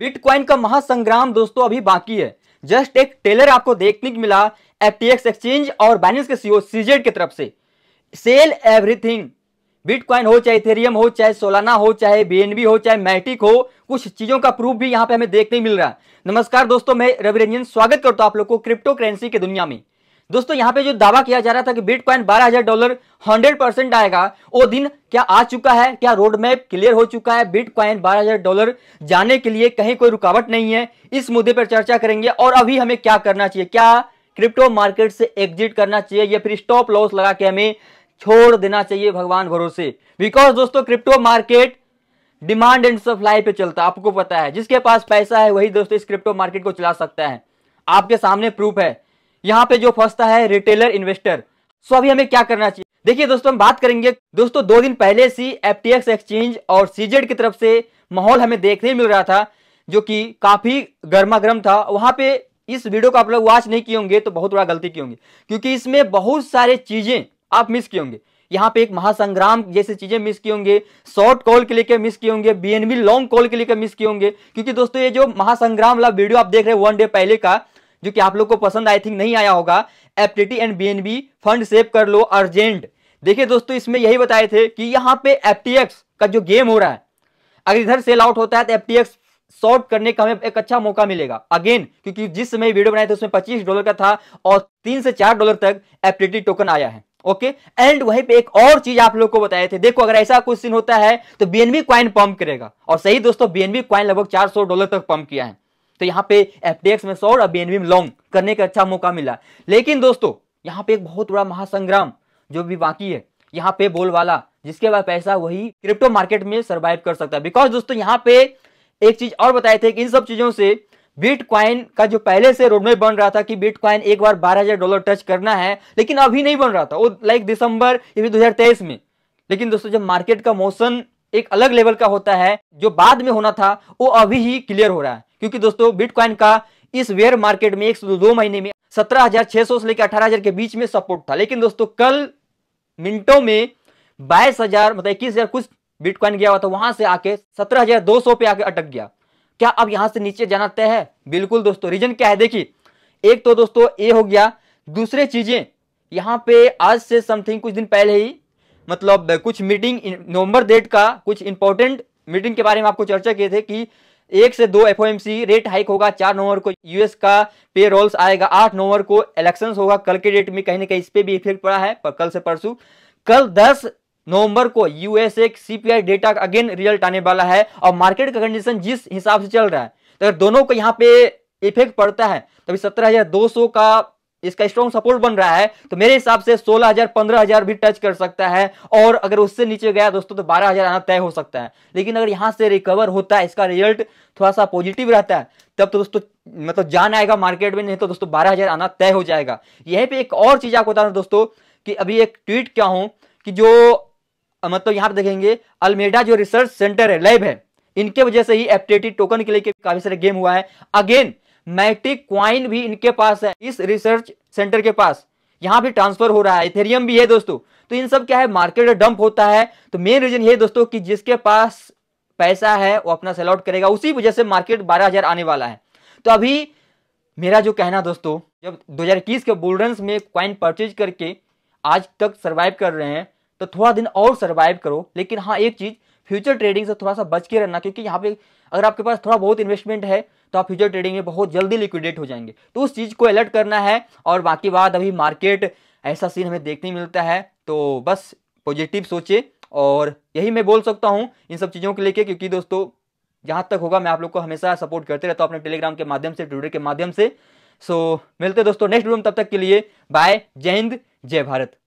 bitcoin का महासंग्राम दोस्तों अभी बाकी है जस्ट एक टेलर आपको देखने को मिला एफटीएक्स एक्सचेंज और बैलेंस के सीओ सीजेड की तरफ से सेल एवरीथिंग बिटकॉइन हो चाहे इथेरियम हो चाहे सोलाना हो चाहे बीएनबी हो चाहे मैटिक हो कुछ चीजों का प्रूफ भी यहाँ पे हमें देखने मिल रहा है नमस्कार दोस्तों मैं रवि रंजन स्वागत करता हूँ आप लोग को क्रिप्टो करेंसी की दुनिया में दोस्तों यहाँ पे जो दावा किया जा रहा था कि बिटकॉइन 12000 डॉलर 100 परसेंट आएगा वो दिन क्या आ चुका है क्या रोड मैप क्लियर हो चुका है बिटकॉइन 12000 डॉलर जाने के लिए कहीं कोई रुकावट नहीं है इस मुद्दे पर चर्चा करेंगे और अभी हमें क्या करना चाहिए क्या क्रिप्टो मार्केट से एग्जिट करना चाहिए या फिर स्टॉप लॉस लगा के हमें छोड़ देना चाहिए भगवान भरोसे बिकॉज दोस्तों crypto market demand and supply पे चलता है आपको पता है जिसके पास पैसा है वही दोस्तों इस क्रिप्टो मार्केट को चला सकता है आपके सामने प्रूफ है यहाँ पे जो फंसता है रिटेलर इन्वेस्टर सो अभी हमें क्या करना चाहिए देखिए दोस्तों हम बात करेंगे दोस्तों दो दिन पहले से एफ एक्सचेंज और सीजेड की तरफ से माहौल हमें देखने मिल रहा था जो कि काफ़ी गर्मा गर्म था वहां पे इस वीडियो को आप लोग वॉच नहीं किए होंगे तो बहुत बड़ा गलती की होंगी क्योंकि इसमें बहुत सारे चीज़ें आप मिस किए होंगे यहाँ पे एक महासंग्राम जैसी चीज़ें मिस किए होंगे शॉर्ट कॉल के लेकर मिस किए होंगे बीएनबी लॉन्ग कॉल के लेकर मिस किए होंगे क्योंकि दोस्तों ये जो महासंग्राम वाला वीडियो आप देख रहे हैं वन डे पहले का जो कि आप लोग को पसंद आई थिंक नहीं आया होगा FTT and BNB fund save कर लो अर्जेंट देखिए दोस्तों इसमें यही बताए थे कि यहाँ पे एफटीएक्स का जो गेम हो रहा है अगर इधर सेल आउट होता है तो एफटीएक्स शॉर्ट करने का हमें एक अच्छा मौका मिलेगा अगेन क्योंकि जिस समय वीडियो बनाए थे उसमें पच्चीस डॉलर का था और तीन से चार डॉलर तक एप्टीटी टोकन आया है ओके एंड वहीं पे एक और चीज आप लोग को बताए थे देखो अगर ऐसा कुछ सीन होता है तो बीएनबी क्वाइन पंप करेगा और सही दोस्तों बीएनबी क्वाइन लगभग 400 डॉलर तक पंप किया है तो यहाँ पे एफडीएक्स में शॉर्ट और बीएनबी में लॉन्ग करने का अच्छा मौका मिला लेकिन दोस्तों यहाँ पे एक बहुत बड़ा महासंग्राम जो भी बाकी है यहाँ पे बोलवाला जिसके बाद पैसा वही क्रिप्टो मार्केट में सर्वाइव कर सकता है बिकॉज दोस्तों यहाँ पे एक चीज और बताए थे कि इन सब चीजों से बिटकॉइन का जो पहले से रोडमे बन रहा था कि बिटकॉइन एक बार 12000 डॉलर टच करना है लेकिन अभी नहीं बन रहा था वो लाइक दिसंबर दो हजार तेईस में लेकिन दोस्तों जब मार्केट का मोशन एक अलग लेवल का होता है जो बाद में होना था वो अभी ही क्लियर हो रहा है क्योंकि दोस्तों बिटकॉइन का इस वेयर मार्केट में एक दो महीने में सौ से लेकर हजार के बीच में सपोर्ट था लेकिन दोस्तों कल मिनटों में हजार मतलब इक्कीस हजार कुछ बिटकॉइन गया हुआ था वहां से आके सौ पे आके अटक गया क्या अब यहां से नीचे जाना तय है बिल्कुल दोस्तों रीजन क्या है देखिए एक तो दोस्तों ये हो गया दूसरे चीजें यहाँ पे आज से समथिंग कुछ दिन पहले ही मतलब कुछ मीटिंग नवंबर डेट का कुछ इंपॉर्टेंट मीटिंग के बारे में आपको चर्चा किए थे कि एक से दो एफ रेट हाइक होगा चार नवंबर को यूएस का पे रोल्स आएगा आठ नवंबर को इलेक्शन होगा कल के डेट में कहीं ना कहीं इस पर भी इफेक्ट पड़ा है पर कल से परसों कल दस नवंबर को यूएसए सीपीआई डेटा का अगेन रिजल्ट आने वाला है और मार्केट का कंडीशन जिस हिसाब से चल रहा है तो अगर दोनों को यहाँ पे इफेक्ट पड़ता है तभी सत्रह हजार दो सौ का इसका स्ट्रॉन्ग सपोर्ट बन रहा है तो मेरे हिसाब से 16000 15000 भी टच कर सकता है और अगर उससे नीचे गया दोस्तों तो 12000 आना तय हो सकता है लेकिन अगर यहाँ से रिकवर होता है इसका रिजल्ट थोड़ा सा पॉजिटिव रहता है तब तो दोस्तों मतलब जान आएगा मार्केट में नहीं तो दोस्तों बारह आना तय हो जाएगा यही पे एक और चीज़ आपको बता रहा दोस्तों की अभी एक ट्वीट क्या हूं कि जो मतलब यहाँ पर देखेंगे अलमेडा जो रिसर्च सेंटर है लैब है इनके वजह से ही एप्टेटिव टोकन के लिए काफी सारे गेम हुआ है अगेन मैटिक क्वाइन भी इनके पास है इस रिसर्च सेंटर के पास यहाँ भी ट्रांसफर हो रहा है इथेरियम भी है दोस्तों तो इन सब क्या है मार्केट डंप होता है तो मेन रीजन ये दोस्तों कि जिसके पास पैसा है वो अपना सेल आउट करेगा उसी वजह से मार्केट 12000 आने वाला है तो अभी मेरा जो कहना दोस्तों जब 2021 के बुलरन्स में क्वाइन परचेज करके आज तक सर्वाइव कर रहे हैं तो थोड़ा दिन और सर्वाइव करो लेकिन हाँ एक चीज़ फ्यूचर ट्रेडिंग से थोड़ा सा बच के रहना क्योंकि यहाँ पे अगर आपके पास थोड़ा बहुत इन्वेस्टमेंट है तो आप फ्यूचर ट्रेडिंग में बहुत जल्दी लिक्विडेट हो जाएंगे तो उस चीज़ को अलर्ट करना है और बाकी बात अभी मार्केट ऐसा सीन हमें देखने मिलता है तो बस पॉजिटिव सोचे और यही मैं बोल सकता हूँ इन सब चीज़ों के लेके क्योंकि दोस्तों जहाँ तक होगा मैं आप लोग को हमेशा सपोर्ट करते रहता हूँ अपने टेलीग्राम के माध्यम से ट्विटर के माध्यम से सो मिलते दोस्तों नेक्स्ट रूम तब तक के लिए बाय जय हिंद जय भारत